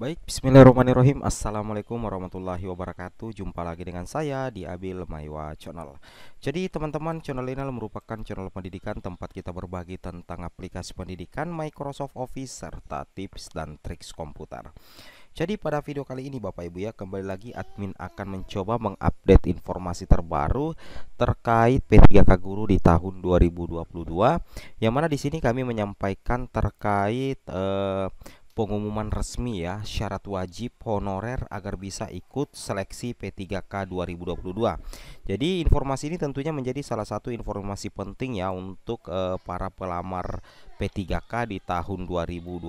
Baik, bismillahirrahmanirrahim Assalamualaikum warahmatullahi wabarakatuh Jumpa lagi dengan saya di Abil Maiwa Channel Jadi teman-teman channel ini merupakan channel pendidikan Tempat kita berbagi tentang aplikasi pendidikan Microsoft Office Serta tips dan trik komputer Jadi pada video kali ini Bapak Ibu ya Kembali lagi admin akan mencoba mengupdate informasi terbaru Terkait P3K Guru di tahun 2022 Yang mana di sini kami menyampaikan terkait eh, pengumuman resmi ya syarat wajib honorer agar bisa ikut seleksi P3K 2022. Jadi informasi ini tentunya menjadi salah satu informasi penting ya untuk eh, para pelamar P3K di tahun 2022.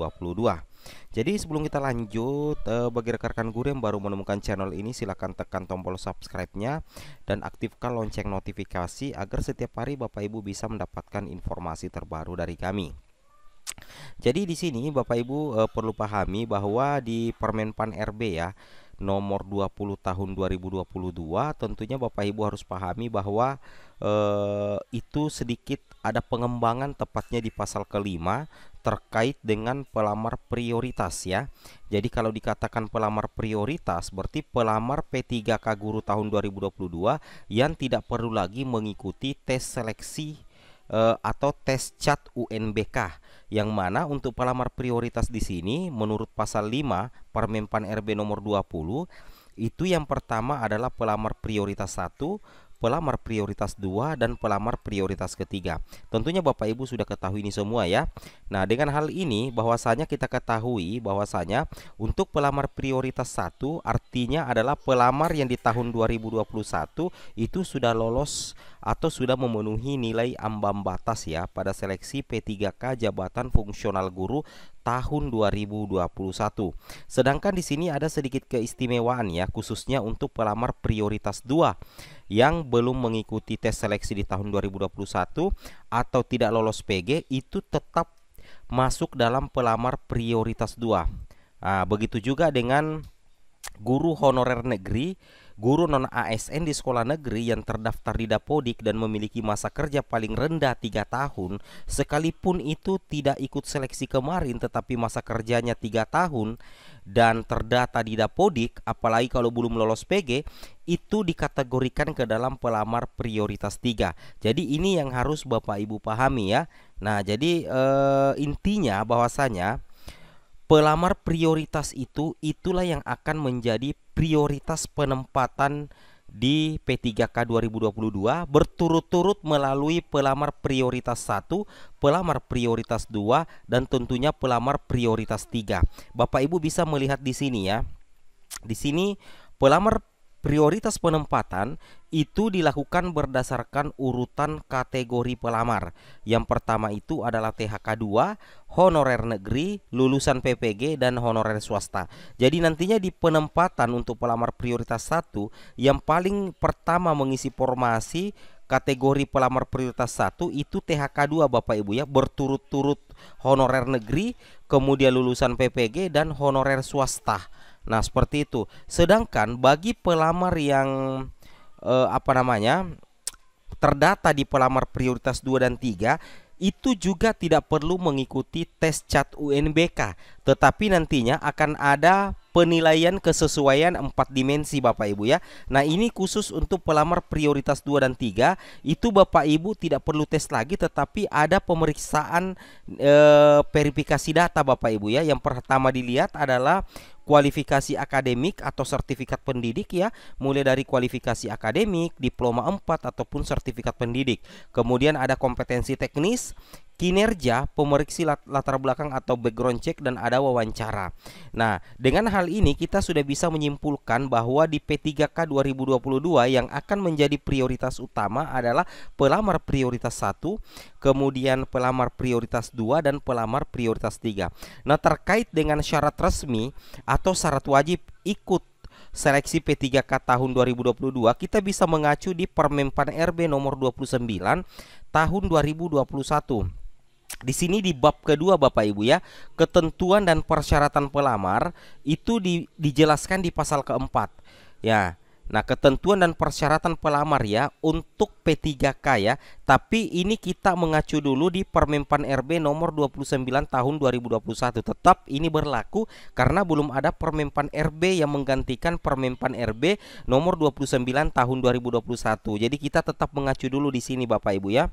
Jadi sebelum kita lanjut, eh, bagi rekan-rekan guru yang baru menemukan channel ini silahkan tekan tombol subscribe-nya dan aktifkan lonceng notifikasi agar setiap hari Bapak Ibu bisa mendapatkan informasi terbaru dari kami. Jadi di sini Bapak Ibu eh, perlu pahami bahwa di Permenpan RB ya nomor 20 tahun 2022 tentunya Bapak Ibu harus pahami bahwa eh, itu sedikit ada pengembangan tepatnya di pasal kelima terkait dengan pelamar prioritas ya. Jadi kalau dikatakan pelamar prioritas berarti pelamar P3K guru tahun 2022 yang tidak perlu lagi mengikuti tes seleksi Eh, atau tes cat UNBK yang mana untuk pelamar prioritas di sini menurut pasal 5 Permenpan RB nomor 20 itu yang pertama adalah pelamar prioritas 1 pelamar prioritas 2 dan pelamar prioritas ketiga. Tentunya Bapak Ibu sudah ketahui ini semua ya. Nah, dengan hal ini bahwasanya kita ketahui bahwasanya untuk pelamar prioritas 1 artinya adalah pelamar yang di tahun 2021 itu sudah lolos atau sudah memenuhi nilai ambang batas ya pada seleksi P3K jabatan fungsional guru tahun 2021. Sedangkan di sini ada sedikit keistimewaan ya khususnya untuk pelamar prioritas 2 yang belum mengikuti tes seleksi di tahun 2021 atau tidak lolos PG itu tetap masuk dalam pelamar prioritas 2. Nah, begitu juga dengan guru honorer negeri guru non ASN di sekolah negeri yang terdaftar di Dapodik dan memiliki masa kerja paling rendah tiga tahun, sekalipun itu tidak ikut seleksi kemarin tetapi masa kerjanya tiga tahun dan terdata di Dapodik, apalagi kalau belum lolos PG, itu dikategorikan ke dalam pelamar prioritas tiga. Jadi ini yang harus Bapak Ibu pahami ya. Nah, jadi eh, intinya bahwasanya pelamar prioritas itu itulah yang akan menjadi prioritas penempatan di P3K 2022 berturut-turut melalui pelamar prioritas 1, pelamar prioritas 2 dan tentunya pelamar prioritas 3. Bapak Ibu bisa melihat di sini ya. Di sini pelamar prioritas penempatan itu dilakukan berdasarkan urutan kategori pelamar. Yang pertama itu adalah THK 2, honorer negeri, lulusan PPG dan honorer swasta. Jadi nantinya di penempatan untuk pelamar prioritas 1 yang paling pertama mengisi formasi kategori pelamar prioritas 1 itu THK 2 Bapak Ibu ya berturut-turut honorer negeri kemudian lulusan PPG dan honorer swasta Nah, seperti itu. Sedangkan bagi pelamar yang eh, apa namanya? terdata di pelamar prioritas 2 dan 3 itu juga tidak perlu mengikuti tes cat UNBK, tetapi nantinya akan ada penilaian kesesuaian empat dimensi Bapak Ibu ya. Nah, ini khusus untuk pelamar prioritas 2 dan 3, itu Bapak Ibu tidak perlu tes lagi tetapi ada pemeriksaan e, verifikasi data Bapak Ibu ya. Yang pertama dilihat adalah kualifikasi akademik atau sertifikat pendidik ya, mulai dari kualifikasi akademik, diploma 4 ataupun sertifikat pendidik. Kemudian ada kompetensi teknis, kinerja, pemeriksi latar belakang atau background check dan ada wawancara. Nah, dengan hal ini kita sudah bisa menyimpulkan bahwa di P3K 2022 yang akan menjadi prioritas utama adalah pelamar prioritas 1, kemudian pelamar prioritas 2 dan pelamar prioritas 3. Nah, terkait dengan syarat resmi atau syarat wajib ikut seleksi P3K tahun 2022 kita bisa mengacu di Permenpan RB nomor 29 tahun 2021 di sini di bab kedua Bapak Ibu ya, ketentuan dan persyaratan pelamar itu di, dijelaskan di pasal keempat. Ya. Nah, ketentuan dan persyaratan pelamar ya untuk P3K ya. Tapi ini kita mengacu dulu di Permempan RB nomor 29 tahun 2021. Tetap ini berlaku karena belum ada Permempan RB yang menggantikan Permempan RB nomor 29 tahun 2021. Jadi kita tetap mengacu dulu di sini Bapak Ibu ya.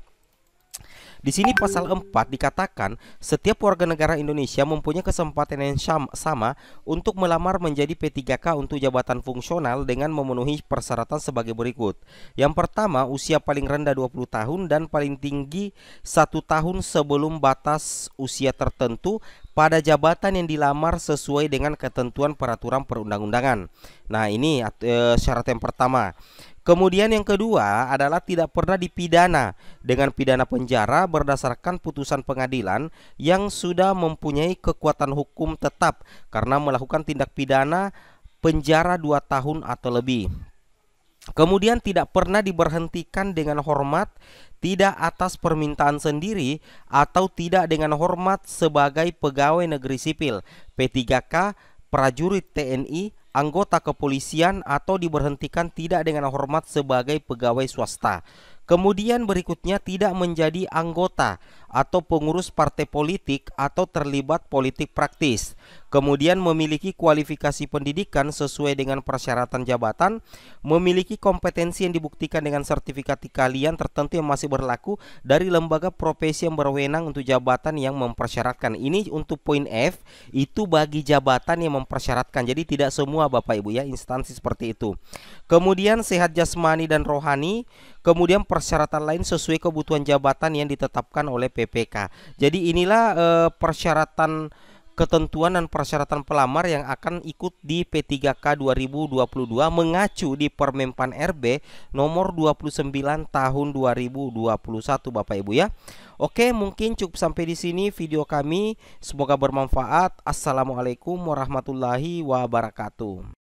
Di sini pasal 4 dikatakan setiap warga negara Indonesia mempunyai kesempatan yang sama untuk melamar menjadi P3K untuk jabatan fungsional dengan memenuhi persyaratan sebagai berikut. Yang pertama, usia paling rendah 20 tahun dan paling tinggi satu tahun sebelum batas usia tertentu pada jabatan yang dilamar sesuai dengan ketentuan peraturan perundang-undangan. Nah, ini e, syarat yang pertama. Kemudian yang kedua adalah tidak pernah dipidana dengan pidana penjara berdasarkan putusan pengadilan yang sudah mempunyai kekuatan hukum tetap karena melakukan tindak pidana penjara 2 tahun atau lebih. Kemudian tidak pernah diberhentikan dengan hormat, tidak atas permintaan sendiri atau tidak dengan hormat sebagai pegawai negeri sipil, P3K, prajurit TNI, anggota kepolisian atau diberhentikan tidak dengan hormat sebagai pegawai swasta. Kemudian berikutnya tidak menjadi anggota atau pengurus partai politik atau terlibat politik praktis, kemudian memiliki kualifikasi pendidikan sesuai dengan persyaratan jabatan, memiliki kompetensi yang dibuktikan dengan sertifikat kalian tertentu yang masih berlaku dari lembaga profesi yang berwenang untuk jabatan yang mempersyaratkan. Ini untuk poin F itu bagi jabatan yang mempersyaratkan. Jadi tidak semua Bapak Ibu ya instansi seperti itu. Kemudian sehat jasmani dan rohani, kemudian persyaratan lain sesuai kebutuhan jabatan yang ditetapkan oleh PPK. Jadi inilah uh, persyaratan ketentuan dan persyaratan pelamar yang akan ikut di P3K 2022 mengacu di Permenpan RB nomor 29 tahun 2021 Bapak Ibu ya. Oke, mungkin cukup sampai di sini video kami. Semoga bermanfaat. Assalamualaikum warahmatullahi wabarakatuh.